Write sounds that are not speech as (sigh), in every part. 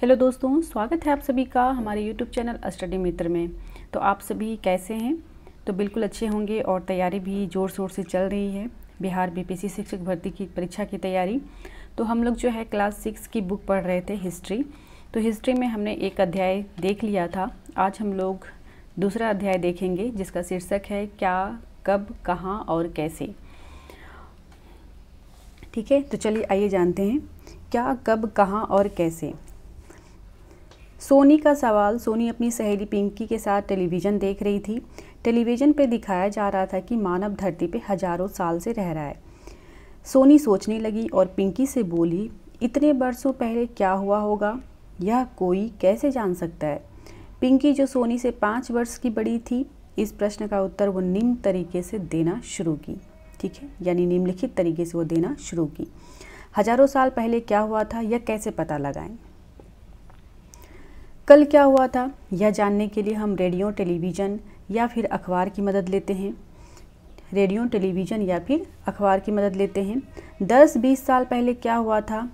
hello दोस्तों स्वागत है आप सभी का हमारे यूट्यूब चैनल स्टडी मित्र में तो आप सभी कैसे हैं तो बिल्कुल अच्छे होंगे और तैयारी भी ज़ोर शोर से चल रही है बिहार बीपीसी शिक्षक भर्ती की परीक्षा की तैयारी तो हम लोग जो है क्लास सिक्स की बुक पढ़ रहे थे हिस्ट्री तो हिस्ट्री में हमने एक अध्याय देख लिया था आज हम लोग दूसरा अध्याय देखेंगे जिसका शीर्षक है क्या कब कहाँ और कैसे ठीक है तो चलिए आइए जानते हैं क्या कब कहाँ और कैसे सोनी का सवाल सोनी अपनी सहेली पिंकी के साथ टेलीविज़न देख रही थी टेलीविज़न पर दिखाया जा रहा था कि मानव धरती पर हजारों साल से रह रहा है सोनी सोचने लगी और पिंकी से बोली इतने बरसों पहले क्या हुआ होगा यह कोई कैसे जान सकता है पिंकी जो सोनी से पाँच वर्ष की बड़ी थी इस प्रश्न का उत्तर वो निम्न तरीके से देना शुरू की ठीक है यानी निम्नलिखित तरीके से वो देना शुरू की हजारों साल पहले क्या हुआ था यह कैसे पता लगाएं कल क्या हुआ था यह जानने के लिए हम रेडियो टेलीविज़न या फिर अखबार की मदद लेते हैं रेडियो टेलीविज़न या फिर अखबार की मदद लेते हैं 10-20 साल पहले क्या हुआ था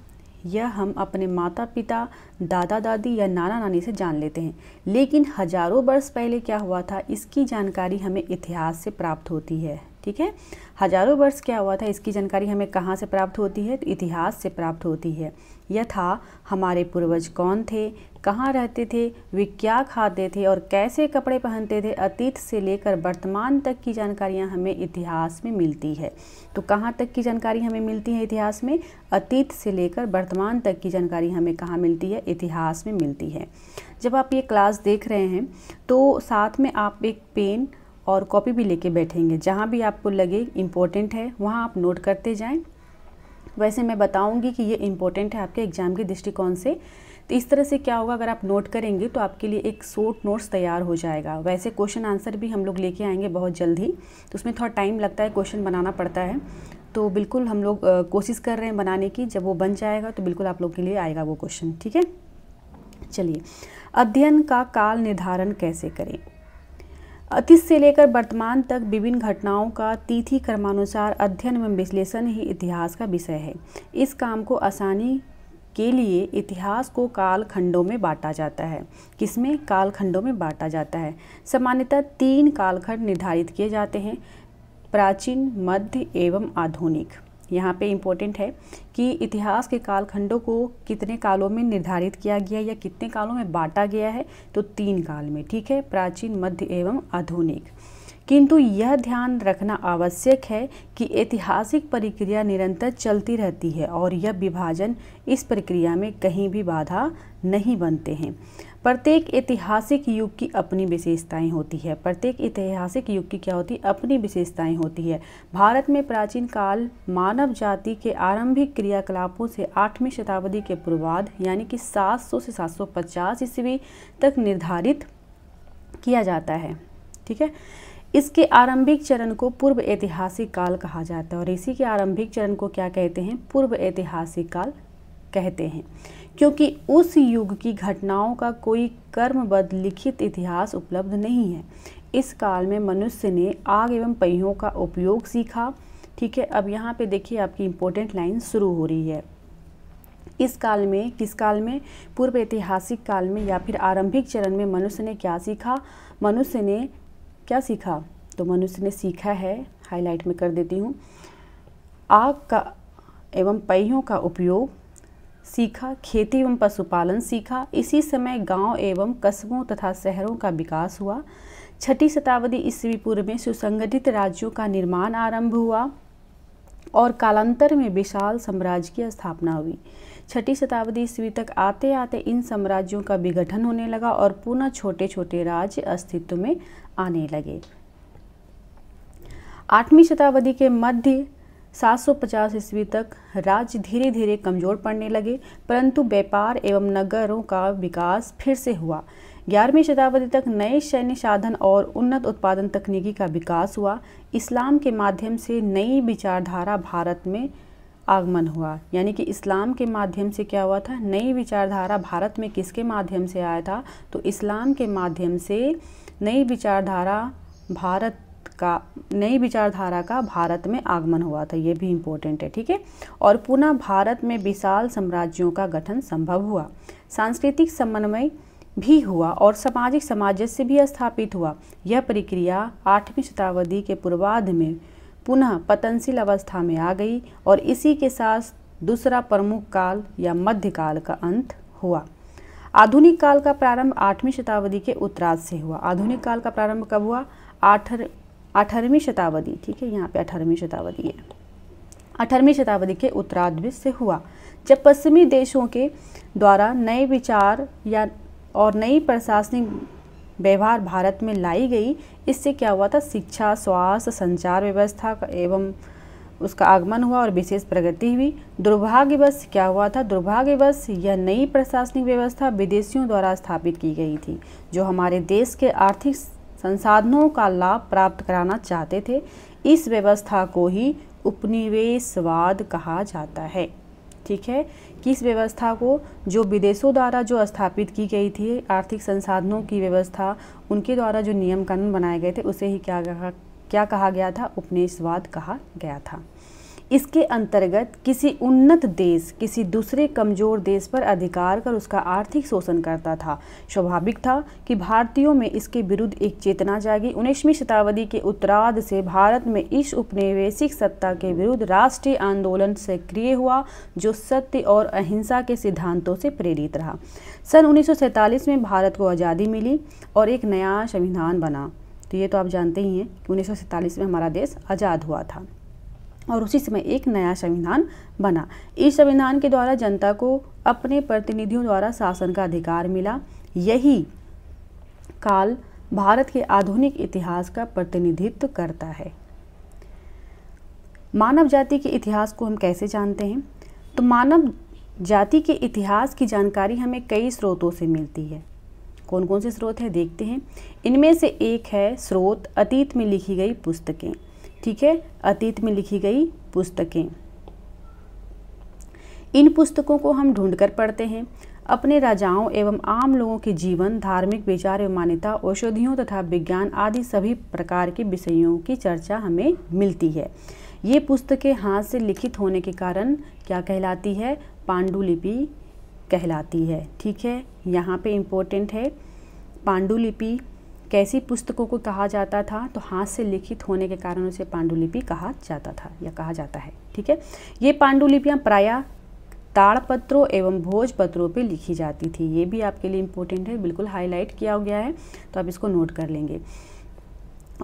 यह हम अपने माता पिता दादा दादी या नाना नानी से जान लेते हैं लेकिन हजारों वर्ष पहले क्या हुआ था इसकी जानकारी हमें इतिहास से प्राप्त होती है ठीक है हजारों वर्ष क्या हुआ था इसकी जानकारी हमें कहाँ से प्राप्त होती है तो इतिहास से प्राप्त होती है यथा हमारे पूर्वज कौन थे कहाँ रहते थे वे क्या खाते थे और कैसे कपड़े पहनते थे अतीत से लेकर वर्तमान तक की जानकारियाँ हमें इतिहास में मिलती है तो कहाँ तक की जानकारी हमें मिलती है इतिहास में अतीत से लेकर वर्तमान तक की जानकारी हमें कहाँ मिलती है इतिहास में मिलती है जब आप ये क्लास देख रहे हैं तो साथ में आप एक पेन और कॉपी भी लेके बैठेंगे जहाँ भी आपको लगे इम्पोर्टेंट है वहाँ आप नोट करते जाएं वैसे मैं बताऊंगी कि ये इंपॉर्टेंट है आपके एग्ज़ाम के दृष्टिकोण से तो इस तरह से क्या होगा अगर आप नोट करेंगे तो आपके लिए एक शोट नोट्स तैयार हो जाएगा वैसे क्वेश्चन आंसर भी हम लोग लेके आएंगे बहुत जल्द ही तो उसमें थोड़ा टाइम लगता है क्वेश्चन बनाना पड़ता है तो बिल्कुल हम लोग कोशिश कर रहे हैं बनाने की जब वो बन जाएगा तो बिल्कुल आप लोग के लिए आएगा वो क्वेश्चन ठीक है चलिए अध्ययन का काल निर्धारण कैसे करें अतीत से लेकर वर्तमान तक विभिन्न घटनाओं का तिथि क्रमानुसार अध्ययन एवं विश्लेषण ही इतिहास का विषय है इस काम को आसानी के लिए इतिहास को कालखंडों में बांटा जाता है किसमें कालखंडों में बांटा जाता है सामान्यतः तीन कालखंड निर्धारित किए जाते हैं प्राचीन मध्य एवं आधुनिक यहाँ पे इम्पोर्टेंट है कि इतिहास के कालखंडों को कितने कालों में निर्धारित किया गया या कितने कालों में बांटा गया है तो तीन काल में ठीक है प्राचीन मध्य एवं आधुनिक किंतु यह ध्यान रखना आवश्यक है कि ऐतिहासिक प्रक्रिया निरंतर चलती रहती है और यह विभाजन इस प्रक्रिया में कहीं भी बाधा नहीं बनते हैं प्रत्येक ऐतिहासिक युग की अपनी विशेषताएं होती है प्रत्येक ऐतिहासिक युग की क्या होती है अपनी विशेषताएं होती है भारत में प्राचीन काल मानव जाति के आरंभिक क्रियाकलापों से आठवीं शताब्दी के पूर्वाध यानी कि 700 से 750 ईस्वी तक निर्धारित किया जाता है ठीक है इसके आरंभिक चरण को पूर्व ऐतिहासिक काल कहा जाता है और इसी के आरंभिक चरण को क्या कहते हैं पूर्व ऐतिहासिक काल कहते हैं क्योंकि उस युग की घटनाओं का कोई कर्मबद्ध लिखित इतिहास उपलब्ध नहीं है इस काल में मनुष्य ने आग एवं पहियों का उपयोग सीखा ठीक है अब यहाँ पे देखिए आपकी इम्पोर्टेंट लाइन शुरू हो रही है इस काल में किस काल में पूर्व ऐतिहासिक काल में या फिर आरंभिक चरण में मनुष्य ने क्या सीखा मनुष्य ने क्या सीखा तो मनुष्य ने सीखा है हाईलाइट में कर देती हूँ आग का एवं पहियों का उपयोग सीखा खेती एवं पशुपालन सीखा इसी समय गांव एवं कस्बों तथा शहरों का विकास हुआ छठी शताब्दी ईस्वी पूर्व में सुसंगठित राज्यों का निर्माण आरंभ हुआ और कालांतर में विशाल साम्राज्य की स्थापना हुई छठी शताब्दी ईस्वी तक आते आते इन साम्राज्यों का विघटन होने लगा और पुनः छोटे छोटे राज्य अस्तित्व में आने लगे आठवीं शताब्दी के मध्य 750 ईस्वी तक राज्य धीरे धीरे कमजोर पड़ने लगे परंतु व्यापार एवं नगरों का विकास फिर से हुआ ग्यारहवीं शताब्दी तक नए सैन्य साधन और उन्नत उत्पादन तकनीकी का विकास हुआ इस्लाम के माध्यम से नई विचारधारा भारत में आगमन हुआ यानी कि इस्लाम के माध्यम से क्या हुआ था नई विचारधारा भारत में किसके माध्यम से आया था तो इस्लाम के माध्यम से नई विचारधारा भारत का नई विचारधारा का भारत में आगमन हुआ था ये भी इम्पोर्टेंट है ठीक है और पुनः भारत में विशाल साम्राज्यों का गठन संभव हुआ सांस्कृतिक समन्वय भी हुआ और सामाजिक सामंजस्य भी स्थापित हुआ यह प्रक्रिया आठवीं शताब्दी के पूर्वाध में पुनः पतनशील अवस्था में आ गई और इसी के साथ दूसरा प्रमुख काल या मध्यकाल का अंत हुआ आधुनिक काल का प्रारंभ आठवीं शताब्दी के उत्तराध से हुआ आधुनिक काल का प्रारंभ कब हुआ आठ अठारहवीं शताब्दी ठीक है यहाँ पे अठारहवीं शताब्दी है अठारहवीं शताब्दी के उत्तराध्व से हुआ जब पश्चिमी देशों के द्वारा नए विचार या और नई प्रशासनिक व्यवहार भारत में लाई गई इससे क्या हुआ था शिक्षा स्वास्थ्य संचार व्यवस्था एवं उसका आगमन हुआ और विशेष प्रगति हुई दुर्भाग्यवश क्या हुआ था दुर्भाग्यवश यह नई प्रशासनिक व्यवस्था विदेशियों द्वारा स्थापित की गई थी जो हमारे देश के आर्थिक संसाधनों का लाभ प्राप्त कराना चाहते थे इस व्यवस्था को ही उपनिवेशवाद कहा जाता है ठीक है कि इस व्यवस्था को जो विदेशों द्वारा जो स्थापित की गई थी आर्थिक संसाधनों की व्यवस्था उनके द्वारा जो नियम कानून बनाए गए थे उसे ही क्या क्या कहा गया था उपनिवेशवाद कहा गया था इसके अंतर्गत किसी उन्नत देश किसी दूसरे कमज़ोर देश पर अधिकार कर उसका आर्थिक शोषण करता था स्वाभाविक था कि भारतीयों में इसके विरुद्ध एक चेतना जागी उन्नीसवीं शताब्दी के उत्तराध से भारत में इस उपनिवेशिक सत्ता के विरुद्ध राष्ट्रीय आंदोलन सक्रिय हुआ जो सत्य और अहिंसा के सिद्धांतों से प्रेरित रहा सन उन्नीस में भारत को आज़ादी मिली और एक नया संविधान बना तो ये तो आप जानते ही हैं कि उन्नीस में हमारा देश आज़ाद हुआ था और उसी समय एक नया संविधान बना इस संविधान के द्वारा जनता को अपने प्रतिनिधियों द्वारा शासन का अधिकार मिला यही काल भारत के आधुनिक इतिहास का प्रतिनिधित्व करता है मानव जाति के इतिहास को हम कैसे जानते हैं तो मानव जाति के इतिहास की जानकारी हमें कई स्रोतों से मिलती है कौन कौन से स्रोत हैं देखते हैं इनमें से एक है स्रोत अतीत में लिखी गई पुस्तकें ठीक है अतीत में लिखी गई पुस्तकें इन पुस्तकों को हम ढूंढकर पढ़ते हैं अपने राजाओं एवं आम लोगों के जीवन धार्मिक विचार एवं मान्यता औषधियों तथा विज्ञान आदि सभी प्रकार के विषयों की चर्चा हमें मिलती है ये पुस्तकें हाथ से लिखित होने के कारण क्या कहलाती है पांडुलिपि कहलाती है ठीक है यहाँ पे इम्पोर्टेंट है पांडुलिपि कैसी पुस्तकों को कहा जाता था तो हाथ से लिखित होने के कारण उसे पांडुलिपि कहा जाता था या कहा जाता है ठीक है ये पांडुलिपियाँ प्रायः ताड़पत्रों एवं भोजपत्रों पे लिखी जाती थी ये भी आपके लिए इम्पोर्टेंट है बिल्कुल हाईलाइट किया गया है तो आप इसको नोट कर लेंगे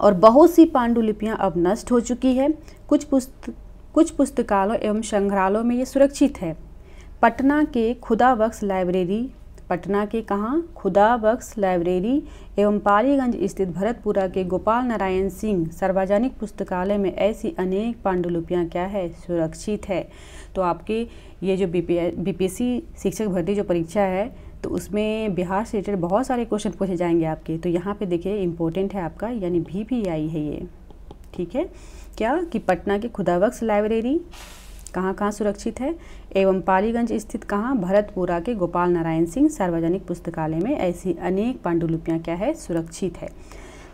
और बहुत सी पांडुलिपियाँ अब नष्ट हो चुकी है कुछ पुस्त कुछ पुस्तकालयों एवं संग्रहालयों में ये सुरक्षित है पटना के खुदा वक्स लाइब्रेरी पटना के कहाँ खुदा बख्श लाइब्रेरी एवं पालीगंज स्थित भरतपुरा के गोपाल नारायण सिंह सार्वजनिक पुस्तकालय में ऐसी अनेक पांडुलिपियाँ क्या है सुरक्षित है तो आपके ये जो बी पी शिक्षक भर्ती जो परीक्षा है तो उसमें बिहार से रिलेटेड बहुत सारे क्वेश्चन पूछे जाएंगे आपके तो यहाँ पे देखिए इम्पोर्टेंट है आपका यानी भी, भी आई है ये ठीक है क्या कि पटना की खुदावक्स लाइब्रेरी कहाँ कहाँ सुरक्षित है एवं पालीगंज स्थित कहाँ भरतपुरा के गोपाल नारायण सिंह सार्वजनिक पुस्तकालय में ऐसी अनेक पांडुलिपियाँ क्या है सुरक्षित है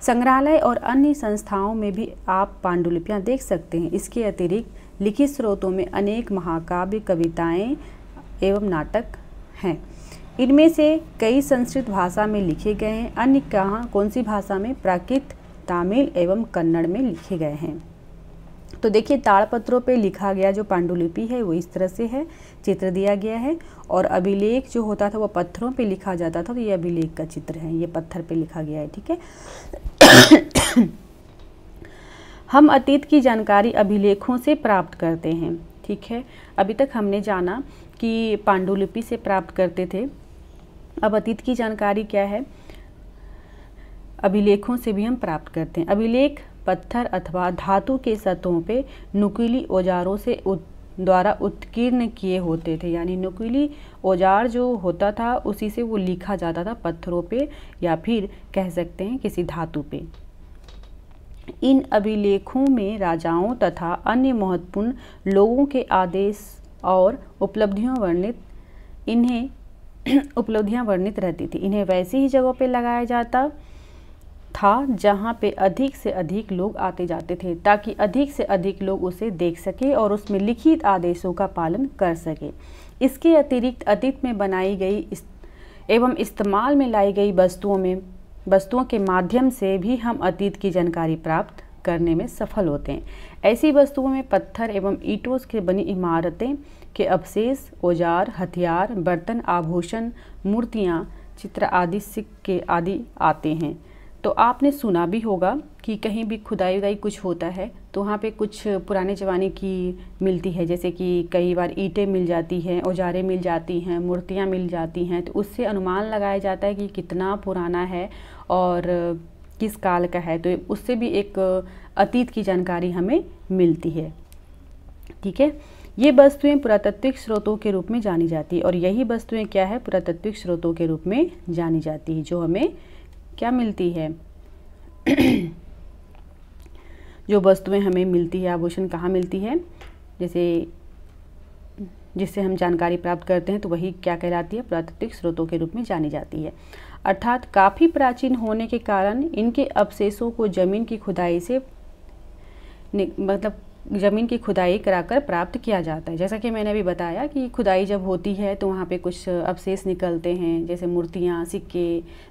संग्रहालय और अन्य संस्थाओं में भी आप पांडुलिपियाँ देख सकते हैं इसके अतिरिक्त लिखित स्रोतों में अनेक महाकाव्य कविताएँ एवं नाटक हैं इनमें से कई संस्कृत भाषा में लिखे गए हैं अन्य कहाँ कौन सी भाषा में प्राकृत तमिल एवं कन्नड़ में लिखे गए हैं तो देखिए ताड़पत्रों पे लिखा गया जो पांडुलिपि है वो इस तरह से है चित्र दिया गया है और अभिलेख जो होता था वो पत्थरों पे लिखा जाता था तो ये अभिलेख का चित्र है ये पत्थर पे लिखा गया है ठीक है (coughs) हम अतीत की जानकारी अभिलेखों से प्राप्त करते हैं ठीक है अभी तक हमने जाना कि पांडुलिपि से प्राप्त करते थे अब अतीत की जानकारी क्या है अभिलेखों से भी हम प्राप्त करते हैं अभिलेख पत्थर अथवा धातु के सतहों पे नुकीली औजारों से उत, द्वारा उत्कीर्ण किए होते थे यानी नुकीली औजार जो होता था उसी से वो लिखा जाता था पत्थरों पे या फिर कह सकते हैं किसी धातु पे इन अभिलेखों में राजाओं तथा अन्य महत्वपूर्ण लोगों के आदेश और उपलब्धियों वर्णित इन्हें (clears throat) उपलब्धियां वर्णित रहती थी इन्हें वैसी ही जगह पे लगाया जाता था जहाँ पे अधिक से अधिक लोग आते जाते थे ताकि अधिक से अधिक लोग उसे देख सकें और उसमें लिखित आदेशों का पालन कर सकें इसके अतिरिक्त अतीत में बनाई गई इस एवं इस्तेमाल में लाई गई वस्तुओं में वस्तुओं के माध्यम से भी हम अतीत की जानकारी प्राप्त करने में सफल होते हैं ऐसी वस्तुओं में पत्थर एवं ईटों से बनी इमारतें के अवशेष औजार हथियार बर्तन आभूषण मूर्तियाँ चित्र आदि सिक्के आदि आते हैं तो आपने सुना भी होगा कि कहीं भी खुदाई उदाई कुछ होता है तो वहाँ पे कुछ पुराने ज़माने की मिलती है जैसे कि कई बार ईंटें मिल जाती हैं औजारे मिल जाती हैं मूर्तियाँ मिल जाती हैं तो उससे अनुमान लगाया जाता है कि कितना पुराना है और किस काल का है तो उससे भी एक अतीत की जानकारी हमें मिलती है ठीक है ये वस्तुएं पुरातत्विक स्रोतों के रूप में जानी जाती है और यही वस्तुएं क्या है पुरातत्विक स्रोतों के रूप में जानी जाती है जो हमें क्या मिलती है जो वस्तुएं हमें मिलती है आभूषण कहाँ मिलती है जैसे जिससे हम जानकारी प्राप्त करते हैं तो वही क्या कहलाती है प्राकृतिक स्रोतों के रूप में जानी जाती है अर्थात काफ़ी प्राचीन होने के कारण इनके अवशेषों को जमीन की खुदाई से मतलब ज़मीन की खुदाई कराकर प्राप्त किया जाता है जैसा कि मैंने अभी बताया कि खुदाई जब होती है तो वहाँ पे कुछ अवशेष निकलते हैं जैसे मूर्तियाँ सिक्के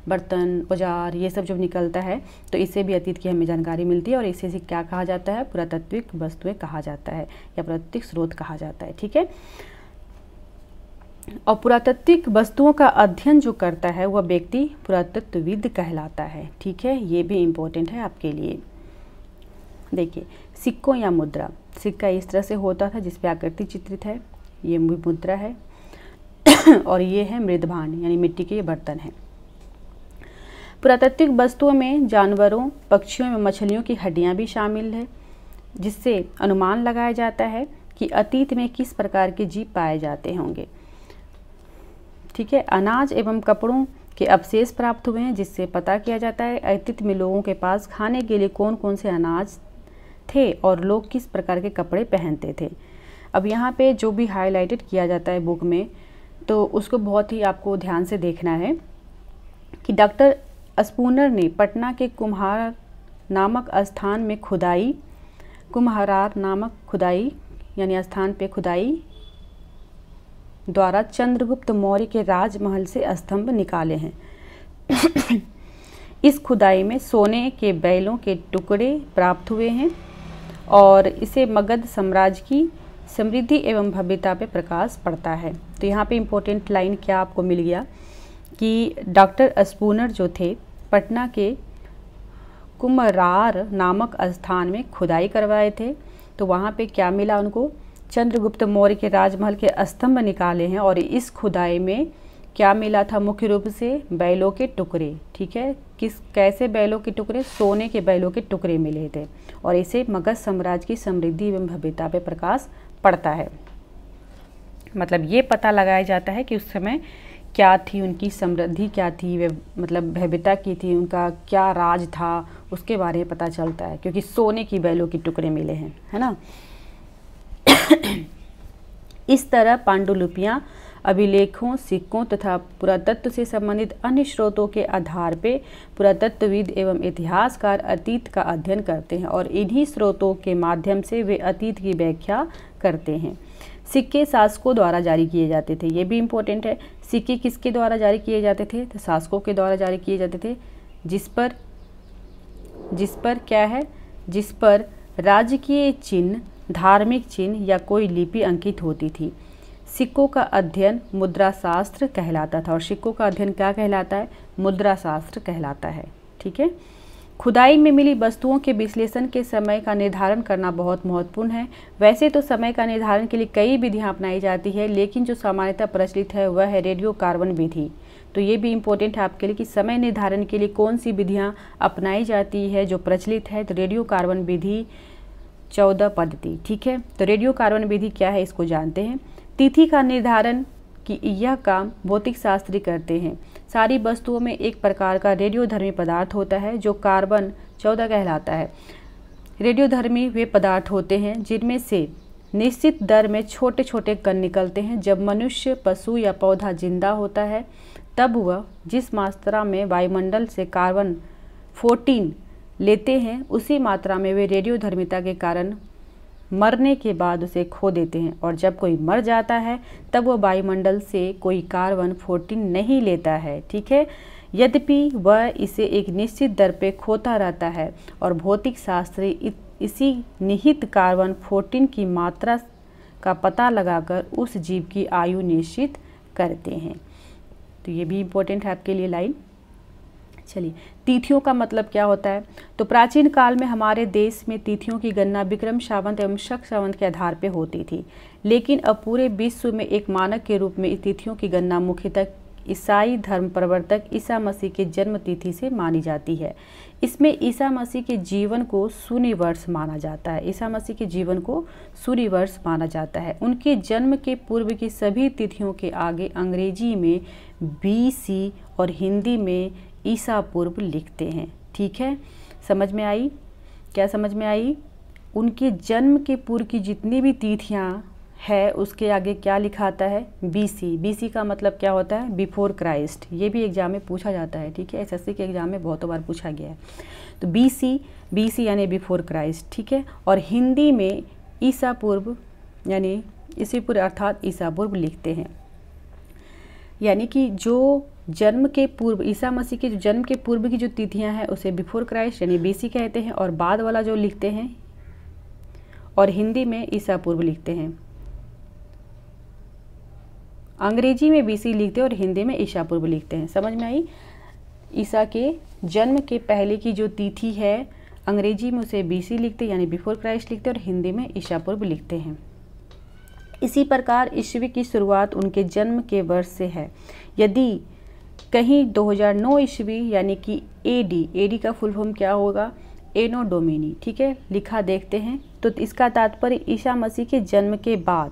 बर्तन औजार ये सब जब निकलता है तो इससे भी अतीत की हमें जानकारी मिलती है और इसे से क्या कहा जाता है पुरातत्विक वस्तुएँ कहा जाता है या पुरातत्विक स्रोत कहा जाता है ठीक है और पुरातत्विक वस्तुओं का अध्ययन जो करता है वह व्यक्ति पुरातत्वविद कहलाता है ठीक है ये भी इम्पोर्टेंट है आपके लिए देखिए सिक्कों या मुद्रा सिक्का इस तरह से होता था जिसपे आकृति चित्रित है ये मुद्रा है (coughs) और ये है मृदभान यानी मिट्टी के बर्तन हैं पुरातत्विक वस्तुओं में जानवरों पक्षियों एवं मछलियों की हड्डियाँ भी शामिल है जिससे अनुमान लगाया जाता है कि अतीत में किस प्रकार के जीव पाए जाते होंगे ठीक है अनाज एवं कपड़ों के अवशेष प्राप्त हुए हैं जिससे पता किया जाता है अतीत में लोगों के पास खाने के लिए कौन कौन से अनाज थे और लोग किस प्रकार के कपड़े पहनते थे अब यहाँ पे जो भी हाईलाइटेड किया जाता है बुक में तो उसको बहुत ही आपको ध्यान से देखना है कि डॉक्टर अस्पूनर ने पटना के कुम्हार नामक स्थान में खुदाई कुम्हारार नामक खुदाई यानी स्थान पे खुदाई द्वारा चंद्रगुप्त मौर्य के राजमहल से स्तंभ निकाले हैं इस खुदाई में सोने के बैलों के टुकड़े प्राप्त हुए हैं और इसे मगध साम्राज्य की समृद्धि एवं भव्यता पे प्रकाश पड़ता है तो यहाँ पे इम्पोर्टेंट लाइन क्या आपको मिल गया कि डॉक्टर अस्पूनर जो थे पटना के कुमरार नामक स्थान में खुदाई करवाए थे तो वहाँ पे क्या मिला उनको चंद्रगुप्त मौर्य के राजमहल के स्तंभ निकाले हैं और इस खुदाई में क्या मिला था मुख्य रूप से बैलों के टुकड़े ठीक है किस कैसे बैलों के टुकड़े सोने के बैलों के टुकड़े मिले थे और इसे मगध साम्राज्य की समृद्धि एवं भव्यता पर प्रकाश पड़ता है मतलब ये पता लगाया जाता है कि उस समय क्या थी उनकी समृद्धि क्या थी वे मतलब भव्यता की थी उनका क्या राज था उसके बारे में पता चलता है क्योंकि सोने की बैलों के टुकड़े मिले हैं है ना (coughs) इस तरह पांडुलिपियाँ अभिलेखों सिक्कों तथा पुरातत्व से संबंधित अन्य स्रोतों के आधार पर पुरातत्वविद एवं इतिहासकार अतीत का अध्ययन करते हैं और इन्हीं स्रोतों के माध्यम से वे अतीत की व्याख्या करते हैं सिक्के शासकों द्वारा जारी किए जाते थे ये भी इम्पोर्टेंट है सिक्के किसके द्वारा जारी किए जाते थे तो शासकों के द्वारा जारी किए जाते थे जिस पर जिस पर क्या है जिस पर राजकीय चिन्ह धार्मिक चिन्ह या कोई लिपि अंकित होती थी सिक्कों का अध्ययन मुद्रा शास्त्र कहलाता था और सिक्कों का अध्ययन क्या कहलाता है मुद्रा शास्त्र कहलाता है ठीक है खुदाई में मिली वस्तुओं के विश्लेषण के समय का निर्धारण करना बहुत महत्वपूर्ण है वैसे तो समय का निर्धारण के लिए कई विधियां अपनाई जाती है लेकिन जो सामान्यतः प्रचलित है वह है रेडियो कार्बन विधि तो ये भी इम्पोर्टेंट है आपके लिए कि समय निर्धारण के लिए कौन सी विधियाँ अपनाई जाती है जो प्रचलित है तो रेडियो कार्बन विधि चौदह पद्धति ठीक है तो रेडियो कार्बन विधि क्या है इसको जानते हैं तिथि का निर्धारण कि यह काम भौतिक शास्त्री करते हैं सारी वस्तुओं में एक प्रकार का रेडियोधर्मी पदार्थ होता है जो कार्बन चौदह कहलाता है रेडियोधर्मी वे पदार्थ होते हैं जिनमें से निश्चित दर में छोटे छोटे कण निकलते हैं जब मनुष्य पशु या पौधा जिंदा होता है तब वह जिस मात्रा में वायुमंडल से कार्बन 14 लेते हैं उसी मात्रा में वे रेडियोधर्मिता के कारण मरने के बाद उसे खो देते हैं और जब कोई मर जाता है तब वह वायुमंडल से कोई कार्बन फोर्टीन नहीं लेता है ठीक है यद्यपि वह इसे एक निश्चित दर पे खोता रहता है और भौतिक शास्त्री इसी निहित कार्बन फोर्टीन की मात्रा का पता लगाकर उस जीव की आयु निश्चित करते हैं तो ये भी इम्पोर्टेंट है आपके लिए लाइन चलिए तिथियों का मतलब क्या होता है तो प्राचीन काल में हमारे देश में तिथियों की गणना विक्रम सावंत एवं शक सावंत के आधार पर होती थी लेकिन अब पूरे विश्व में एक मानक के रूप में तिथियों की गणना मुख्यतः ईसाई धर्म प्रवर्तक ईसा मसीह के जन्म तिथि से मानी जाती है इसमें ईसा मसीह के जीवन को शून्य वर्ष माना जाता है ईसा मसीह के जीवन को शून्य वर्ष माना जाता है उनके जन्म के पूर्व की सभी तिथियों के आगे अंग्रेजी में बी सी और हिंदी में ईसा पूर्व लिखते हैं ठीक है समझ में आई क्या समझ में आई उनके जन्म के पूर्व की जितनी भी तिथियाँ है उसके आगे क्या लिखा आता है बीसी बीसी का मतलब क्या होता है बिफोर क्राइस्ट ये भी एग्जाम में पूछा जाता है ठीक है एसएससी के एग्जाम में बहुत बार पूछा गया है तो बीसी बीसी यानी बिफोर क्राइस्ट ठीक है और हिंदी में ईसा पूर्व यानी इसी पूर्व अर्थात ईसा पूर्व लिखते हैं यानी कि जो जन्म के पूर्व ईसा मसीह के जो जन्म के पूर्व की जो तिथियां हैं उसे बिफोर क्राइस्ट यानी बीसी कहते हैं और बाद वाला जो लिखते हैं और हिंदी में ईसा पूर्व लिखते हैं अंग्रेजी में बीसी लिखते हैं और हिंदी में ईशा पूर्व लिखते हैं समझ में आई ईसा के जन्म के पहले की जो तिथि है अंग्रेजी में उसे बीसी लिखते यानी बिफोर क्राइस्ट लिखते और हिंदी में ईशा पूर्व लिखते हैं इसी प्रकार ईस्वी की शुरुआत उनके जन्म के वर्ष से है यदि कहीं 2009 ईस्वी यानी कि एडी एडी का फुल फॉर्म क्या होगा एनो डोमिनी ठीक है लिखा देखते हैं तो इसका तात्पर्य ईसा मसीह के जन्म के बाद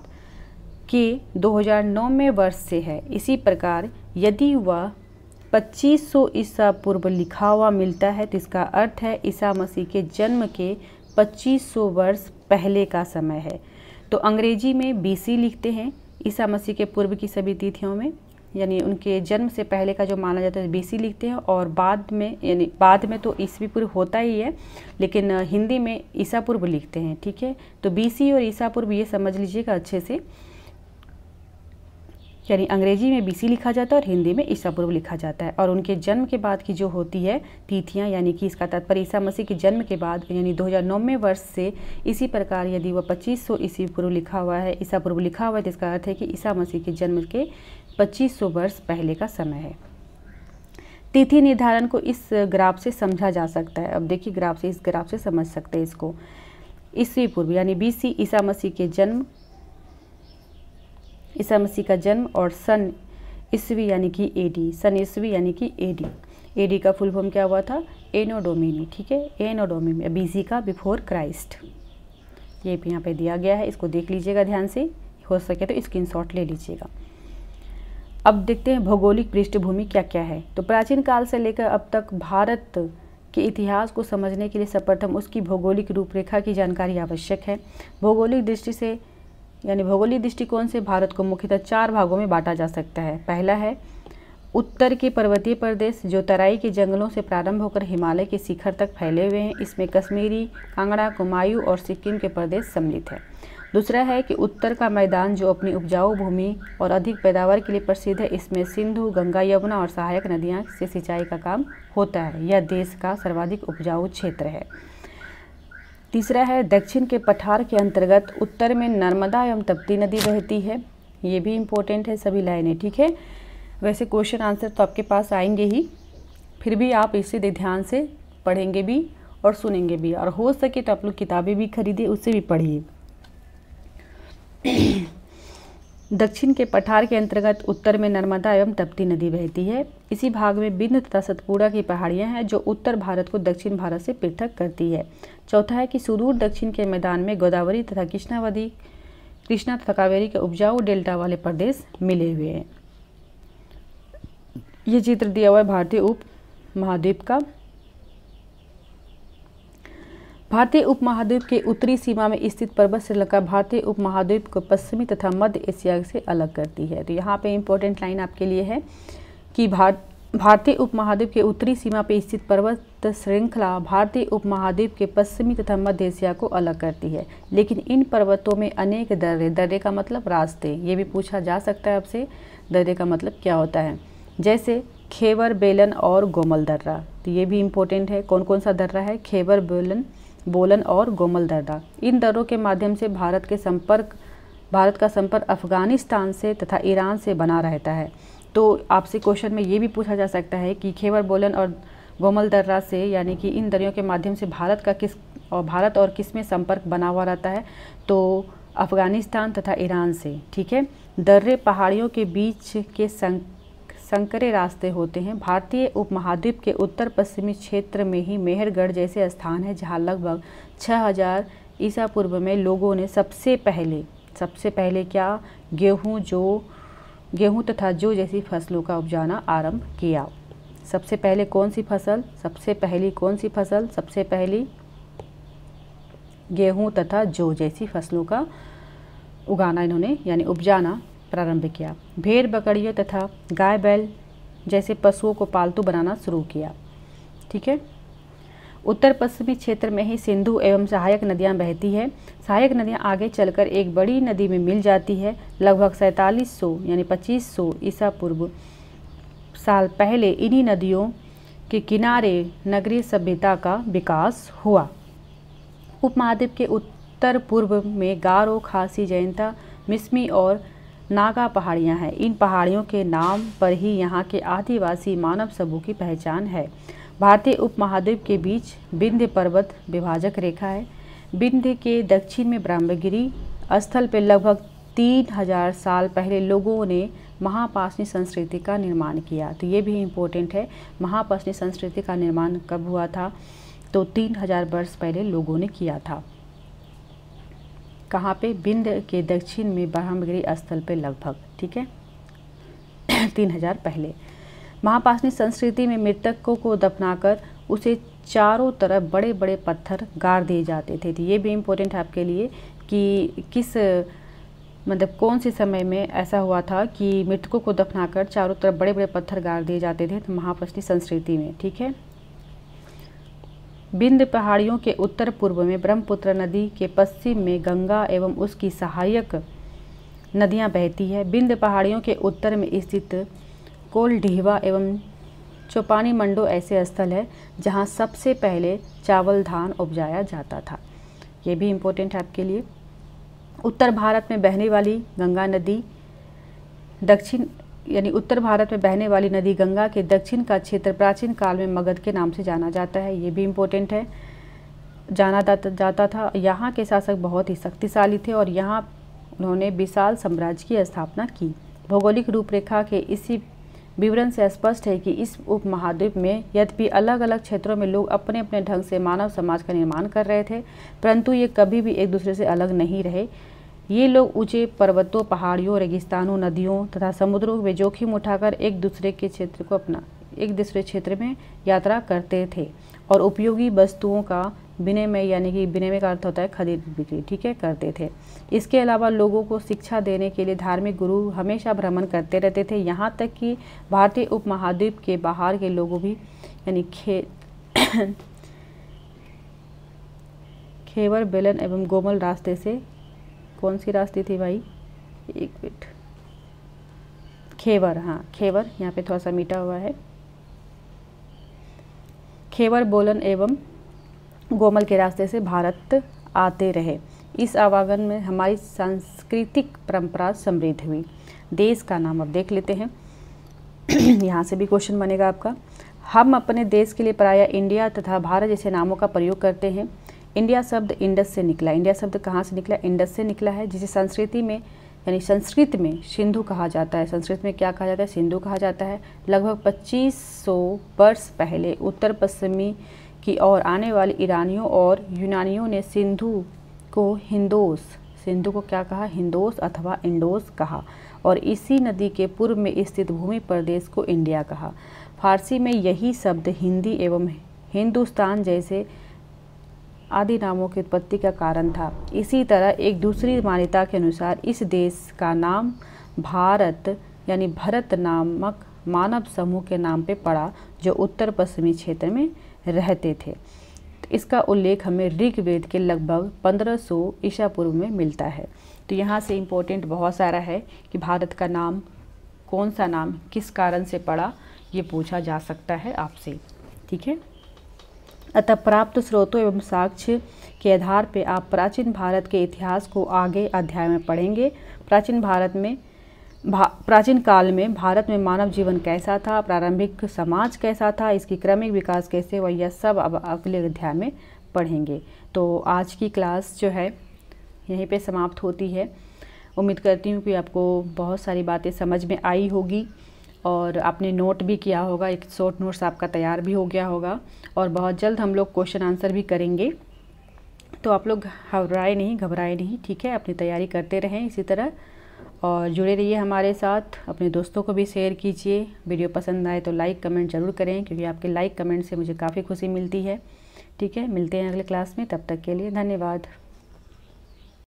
के 2009 में वर्ष से है इसी प्रकार यदि वह 2500 ईसा पूर्व लिखा हुआ मिलता है तो इसका अर्थ है ईसा मसीह के जन्म के 2500 वर्ष पहले का समय है तो अंग्रेजी में बीसी लिखते हैं ईसा मसीह के पूर्व की सभी तिथियों में यानी उनके जन्म से पहले का जो माना जाता है बीसी लिखते हैं और बाद में यानी बाद में तो ईसवी पूर्व होता ही है लेकिन हिंदी में ईसा पूर्व लिखते हैं ठीक है तो बीसी और ईसा पूर्व ये समझ लीजिएगा अच्छे से यानी अंग्रेजी में बीसी लिखा जाता है और हिंदी में ईसा पूर्व लिखा जाता है और उनके जन्म के बाद की जो होती है तिथियां यानी कि इसका तात्पर्य ईसा मसीह के जन्म के बाद यानी दो 2009वें वर्ष से इसी प्रकार यदि वह 2500 ईसी पूर्व लिखा हुआ है ईसा पूर्व लिखा हुआ है तो इसका अर्थ है कि ईसा मसीह के जन्म के 2500 वर्ष पहले का समय है तिथि निर्धारण को इस ग्राफ से समझा जा सकता है अब देखिए ग्राफ से इस ग्राफ से समझ सकते हैं इसको ईस्वी पूर्व यानी बीसी ईसा मसीह के जन्म ईसा मसीह का जन्म और सन ईस्वी यानी कि एडी सन ईस्वी यानी कि एडी एडी का फुल फॉर्म क्या हुआ था एनोडोमिनी ठीक है एनोडोमिनी बी बीसी का बिफोर क्राइस्ट ये भी यहाँ पे दिया गया है इसको देख लीजिएगा ध्यान से हो सके तो शॉट ले लीजिएगा अब देखते हैं भौगोलिक पृष्ठभूमि क्या क्या है तो प्राचीन काल से लेकर अब तक भारत के इतिहास को समझने के लिए सर्वप्रथम उसकी भौगोलिक रूपरेखा की जानकारी आवश्यक है भौगोलिक दृष्टि से यानी भौगोलिक दृष्टिकोण से भारत को मुख्यतः चार भागों में बांटा जा सकता है पहला है उत्तर के पर्वतीय प्रदेश जो तराई के जंगलों से प्रारंभ होकर हिमालय के शिखर तक फैले हुए हैं इसमें कश्मीरी कांगड़ा कुमायूं और सिक्किम के प्रदेश सम्मिलित है दूसरा है कि उत्तर का मैदान जो अपनी उपजाऊ भूमि और अधिक पैदावार के लिए प्रसिद्ध है इसमें सिंधु गंगा यमुना और सहायक नदियाँ से सिंचाई का काम होता है यह देश का सर्वाधिक उपजाऊ क्षेत्र है तीसरा है दक्षिण के पठार के अंतर्गत उत्तर में नर्मदा एवं तप्ती नदी बहती है ये भी इम्पोर्टेंट है सभी लाइनें ठीक है वैसे क्वेश्चन आंसर तो आपके पास आएंगे ही फिर भी आप इसे ध्यान से पढ़ेंगे भी और सुनेंगे भी और हो सके तो आप लोग किताबें भी खरीदिए उससे भी पढ़िए दक्षिण के पठार के अंतर्गत उत्तर में नर्मदा एवं तप्ती नदी बहती है इसी भाग में बिंद तथा सतपुड़ा की पहाड़ियां हैं जो उत्तर भारत को दक्षिण भारत से पृथक करती है चौथा है कि सुदूर दक्षिण के मैदान में गोदावरी तथा कृष्णावदी कृष्णा तथा कावेरी के उपजाऊ डेल्टा वाले प्रदेश मिले हुए हैं ये चित्र दिया हुआ है भारतीय उप महाद्वीप का भारतीय उपमहाद्वीप के उत्तरी सीमा में स्थित पर्वत श्रीलंका भारतीय उपमहाद्वीप को पश्चिमी तथा मध्य एशिया से अलग करती है तो यहाँ पे इम्पोर्टेंट लाइन आपके लिए है कि भारत भारतीय उपमहाद्वीप के उत्तरी सीमा पर स्थित पर्वत श्रृंखला भारतीय उपमहाद्वीप के पश्चिमी तथा मध्य एशिया को अलग करती है लेकिन इन पर्वतों में अनेक दर्रे दर्रे का मतलब रास्ते ये भी पूछा जा सकता है आपसे दर्रे का मतलब क्या होता है जैसे खेवर बेलन और गोमल दर्रा तो ये भी इम्पोर्टेंट है कौन कौन सा दर्रा है खेवर बेलन बोलन और गोमलदर्दा इन दरों के माध्यम से भारत के संपर्क भारत का संपर्क अफगानिस्तान से तथा ईरान से बना रहता है तो आपसे क्वेश्चन में ये भी पूछा जा सकता है कि खेवर बोलन और गोमल दर्रा से यानी कि इन दरियों के माध्यम से भारत का किस और भारत और किस में संपर्क बना हुआ रहता है तो अफ़गानिस्तान तथा ईरान से ठीक है दर्रे पहाड़ियों के बीच के सं संकरे रास्ते होते हैं भारतीय उपमहाद्वीप के उत्तर पश्चिमी क्षेत्र में ही मेहरगढ़ जैसे स्थान है जहाँ लगभग 6000 ईसा पूर्व में लोगों ने सबसे पहले सबसे पहले क्या गेहूँ जो गेहूँ तथा जो जैसी फसलों का उपजाना आरंभ किया सबसे पहले कौन सी फसल सबसे पहली कौन सी फसल सबसे पहली गेहूँ तथा जो जैसी फसलों का उगाना इन्होंने यानी उपजाना प्रारंभ किया भेड़ बकरियों तथा गाय बैल जैसे पशुओं को पालतू बनाना शुरू किया ठीक है उत्तर पश्चिमी क्षेत्र में ही सिंधु एवं सहायक नदियां बहती हैं सहायक नदियां आगे चलकर एक बड़ी नदी में मिल जाती है लगभग सैंतालीस सौ यानी पच्चीस सौ ईसा पूर्व साल पहले इन्हीं नदियों के किनारे नगरीय सभ्यता का विकास हुआ उपमहाद्वीप के उत्तर पूर्व में गारो खासी जयंता मिस्मी और नागा पहाड़ियाँ हैं इन पहाड़ियों के नाम पर ही यहाँ के आदिवासी मानव समूह की पहचान है भारतीय उपमहाद्वीप के बीच बिंध्य पर्वत विभाजक रेखा है बिंध्य के दक्षिण में ब्रह्मगिरी स्थल पर लगभग तीन हजार साल पहले लोगों ने महापाशनी संस्कृति का निर्माण किया तो ये भी इम्पोर्टेंट है महापाशनी संस्कृति का निर्माण कब हुआ था तो तीन हजार वर्ष पहले लोगों ने किया था कहाँ पे बिंद के दक्षिण में ब्रह्मगिरी स्थल पे लगभग ठीक है (clears throat) तीन हजार पहले महापासनी संस्कृति में मृतकों को दफनाकर उसे चारों तरफ बड़े बड़े पत्थर गाड़ दिए जाते थे तो ये भी इम्पोर्टेंट है आपके लिए कि किस मतलब कौन से समय में ऐसा हुआ था कि मृतकों को दफनाकर चारों तरफ बड़े बड़े पत्थर गाड़ दिए जाते थे तो महाप्रश्नी संस्कृति में ठीक है बिंद पहाड़ियों के उत्तर पूर्व में ब्रह्मपुत्र नदी के पश्चिम में गंगा एवं उसकी सहायक नदियां बहती है बिंद पहाड़ियों के उत्तर में स्थित कोलडीहवा एवं चौपानी मंडो ऐसे स्थल है जहां सबसे पहले चावल धान उपजाया जाता था ये भी इम्पोर्टेंट है आपके लिए उत्तर भारत में बहने वाली गंगा नदी दक्षिण यानी उत्तर भारत में बहने वाली नदी गंगा के दक्षिण का क्षेत्र प्राचीन काल में मगध के नाम से जाना जाता है ये भी इम्पोर्टेंट है जाना जाता था यहाँ के शासक बहुत ही शक्तिशाली थे और यहाँ उन्होंने विशाल साम्राज्य की स्थापना की भौगोलिक रूपरेखा के इसी विवरण से स्पष्ट है कि इस उपमहाद्वीप में यद्यपि अलग अलग क्षेत्रों में लोग अपने अपने ढंग से मानव समाज का निर्माण कर रहे थे परंतु ये कभी भी एक दूसरे से अलग नहीं रहे ये लोग ऊंचे पर्वतों पहाड़ियों रेगिस्तानों नदियों तथा समुद्रों में जोखिम उठाकर एक दूसरे के क्षेत्र को अपना एक दूसरे क्षेत्र में यात्रा करते थे और उपयोगी वस्तुओं का विनिमय यानी कि विनिमय का अर्थ होता है खरीद बिक्री ठीक है करते थे इसके अलावा लोगों को शिक्षा देने के लिए धार्मिक गुरु हमेशा भ्रमण करते रहते थे यहाँ तक कि भारतीय उपमहाद्वीप के बाहर के लोगों भी यानी खे (coughs) खेवर बेलन एवं गोमल रास्ते से कौन सी रास्ते थे भाई एक मिनट खेवर हाँ खेवर यहाँ पे थोड़ा सा मीठा हुआ है खेवर बोलन एवं गोमल के रास्ते से भारत आते रहे इस आवागन में हमारी सांस्कृतिक परंपरा समृद्ध हुई देश का नाम अब देख लेते हैं (clears throat) यहाँ से भी क्वेश्चन बनेगा आपका हम अपने देश के लिए प्रायः इंडिया तथा भारत जैसे नामों का प्रयोग करते हैं इंडिया शब्द इंडस से निकला इंडिया शब्द कहाँ से निकला इंडस से निकला है जिसे संस्कृति में यानी संस्कृत में सिंधु कहा जाता है संस्कृत में क्या कहा जाता है सिंधु कहा जाता है लगभग 2500 वर्ष पहले उत्तर पश्चिमी की ओर आने वाले ईरानियों और यूनानियों ने सिंधु को हिंदोस सिंधु को क्या कहा हिंदोस अथवा इंडोस कहा और इसी नदी के पूर्व में स्थित भूमि प्रदेश को इंडिया कहा फारसी में यही शब्द हिंदी एवं हिंदुस्तान जैसे आदि नामों की उत्पत्ति का कारण था इसी तरह एक दूसरी मान्यता के अनुसार इस देश का नाम भारत यानी भरत नामक मानव समूह के नाम पे पड़ा जो उत्तर पश्चिमी क्षेत्र में रहते थे इसका उल्लेख हमें ऋग्वेद के लगभग 1500 ईसा पूर्व में मिलता है तो यहाँ से इम्पोर्टेंट बहुत सारा है कि भारत का नाम कौन सा नाम किस कारण से पड़ा ये पूछा जा सकता है आपसे ठीक है अतः प्राप्त स्रोतों एवं साक्ष्य के आधार पर आप प्राचीन भारत के इतिहास को आगे अध्याय में पढ़ेंगे प्राचीन भारत में प्राचीन काल में भारत में मानव जीवन कैसा था प्रारंभिक समाज कैसा था इसकी क्रमिक विकास कैसे हुआ यह सब अब अगले अध्याय में पढ़ेंगे तो आज की क्लास जो है यहीं पे समाप्त होती है उम्मीद करती हूँ कि आपको बहुत सारी बातें समझ में आई होगी और आपने नोट भी किया होगा एक शॉर्ट नोट्स आपका तैयार भी हो गया होगा और बहुत जल्द हम लोग क्वेश्चन आंसर भी करेंगे तो आप लोग घबराए नहीं घबराए नहीं ठीक है अपनी तैयारी करते रहें इसी तरह और जुड़े रहिए हमारे साथ अपने दोस्तों को भी शेयर कीजिए वीडियो पसंद आए तो लाइक कमेंट ज़रूर करें क्योंकि आपके लाइक कमेंट से मुझे काफ़ी खुशी मिलती है ठीक है मिलते हैं अगले क्लास में तब तक के लिए धन्यवाद